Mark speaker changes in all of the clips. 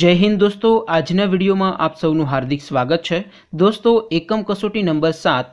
Speaker 1: જય હિન્દ દોસ્તો આજના વિડીયોમાં આપ સૌનું હાર્દિક સ્વાગત છે દોસ્તો એકમ કસોટી નંબર સાત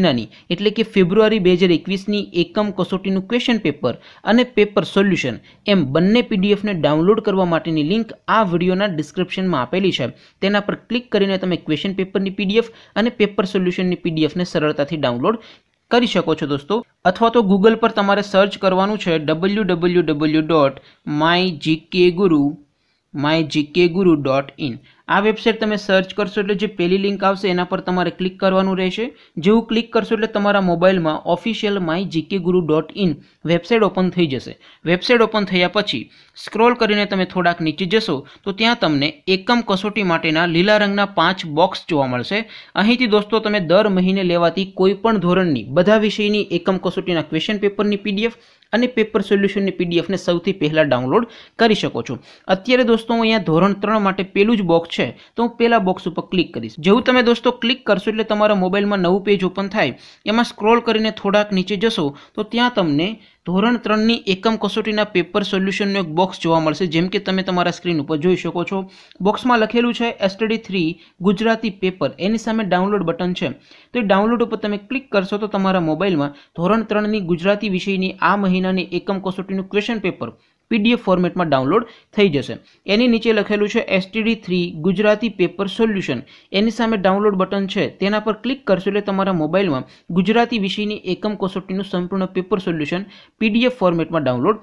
Speaker 1: મહિનાની એટલે કે ફેબ્રુઆરી બે હજાર એકવીસની એકમ કસોટીનું ક્વેશ્ચન પેપર અને પેપર સોલ્યુશન એમ બંને પીડીએફને ડાઉનલોડ કરવા માટેની લિંક આ વિડીયોના ડિસ્ક્રિપ્શનમાં આપેલી છે તેના પર ક્લિક કરીને તમે ક્વેશ્ચન પેપરની પીડીએફ અને પેપર સોલ્યુશનની પીડીએફને સરળતાથી ડાઉનલોડ કરી શકો છો દોસ્તો અથવા તો ગૂગલ પર તમારે સર્ચ કરવાનું છે W W W dot my GK guru my GK guru dot in આ વેબસાઇટ તમે સર્ચ કરશો એટલે જે પહેલી લિંક આવશે એના પર તમારે ક્લિક કરવાનું રહેશે જેવું ક્લિક કરશો એટલે તમારા મોબાઈલમાં official my GK guru dot in website open થઈ જશે વેબસાઇટ ઓપન થયા પછી સ્ક્રોલ કરીને તમે થોડાક નીચે જશો તો ત્યાં તમને એકમ કસોટી માટેના લીલા રંગના પાંચ બોક્સ જોવા મળશે અહીંથી દોસ્તો તમે દર મહિને લેવાતી કોઈપણ ધોરણની બધા વિષયની એકમ કસોટીના ક્વેશ્ચન પેપરની પીડીએફ અને પેપર સોલ્યુશનની પીડીએફને સૌથી પહેલાં ડાઉનલોડ કરી શકો છો અત્યારે દોસ્તો હું અહીંયા ધોરણ ત્રણ માટે પેલું જ બોક્સ છે છે તો હું પહેલા બોક્સ ઉપર ક્લિક કરીશ જેવું તમે દોસ્તો ક્લિક કરશો એટલે તમારા મોબાઈલમાં નવું પેજ ઓપન થાય એમાં સ્ક્રોલ કરીને થોડાક નીચે જશો તો ત્યાં તમને ધોરણ ત્રણની એકમ કસોટીના પેપર સોલ્યુશનનું એક બોક્સ જોવા મળશે જેમ કે તમે તમારા સ્ક્રીન ઉપર જોઈ શકો છો બોક્સમાં લખેલું છે એસટડી થ્રી ગુજરાતી પેપર એની સામે ડાઉનલોડ બટન છે તો એ ડાઉનલોડ ઉપર તમે ક્લિક કરશો તો તમારા મોબાઈલમાં ધોરણ ત્રણની ગુજરાતી વિષયની આ મહિનાની એકમ કસોટીનું ક્વેશ્ચન પેપર પીડીએફ ફોર્મેટમાં ડાઉનલોડ થઈ જશે એની નીચે લખેલું છે STD three Gujarati paper solution એની સામે ડાઉનલોડ બટન છે તેના પર ક્લિક કરશો એટલે તમારા મોબાઈલમાં ગુજરાતી વિષયની એકમ કસોટીનું સંપૂર્ણ પેપર સોલ્યુશન પીડીએફ ફોર્મેટમાં ડાઉનલોડ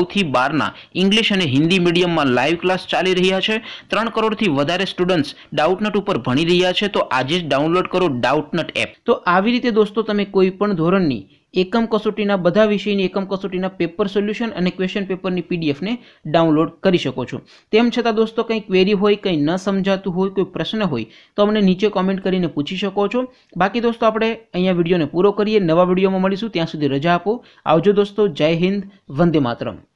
Speaker 1: નવથી બારના ઇંગ્લિશ અને હિન્દી મીડિયમમાં લાઈવ ક્લાસ ચાલી રહ્યા છે ત્રણ કરોડથી વધારે સ્ટુડન્ટ્સ ડાઉટનટ ઉપર ભણી રહ્યા છે તો આજે જ ડાઉનલોડ કરો ડાઉટનટ એપ તો આવી રીતે દોસ્તો તમે કોઈ પણ ધોરણની એકમ કસોટીના બધા વિષયની એકમ કસોટીના પેપર સોલ્યુશન અને ક્વેશ્ચન પેપરની પીડીએફને ડાઉનલોડ કરી શકો છો તેમ છતાં દોસ્તો કંઈ ક્વેરી હોય કંઈ ન સમજાતું હોય કોઈ પ્રશ્ન હોય તો અમને નીચે કોમેન્ટ કરીને પૂછી શકો છો બાકી દોસ્તો આપણે અહીંયા વિડીયોને પૂરો કરીએ નવા વિડીયોમાં મળીશું ત્યાં સુધી રજા આપો આવજો દોસ્તો જય હિન્દ વંદે માતરમ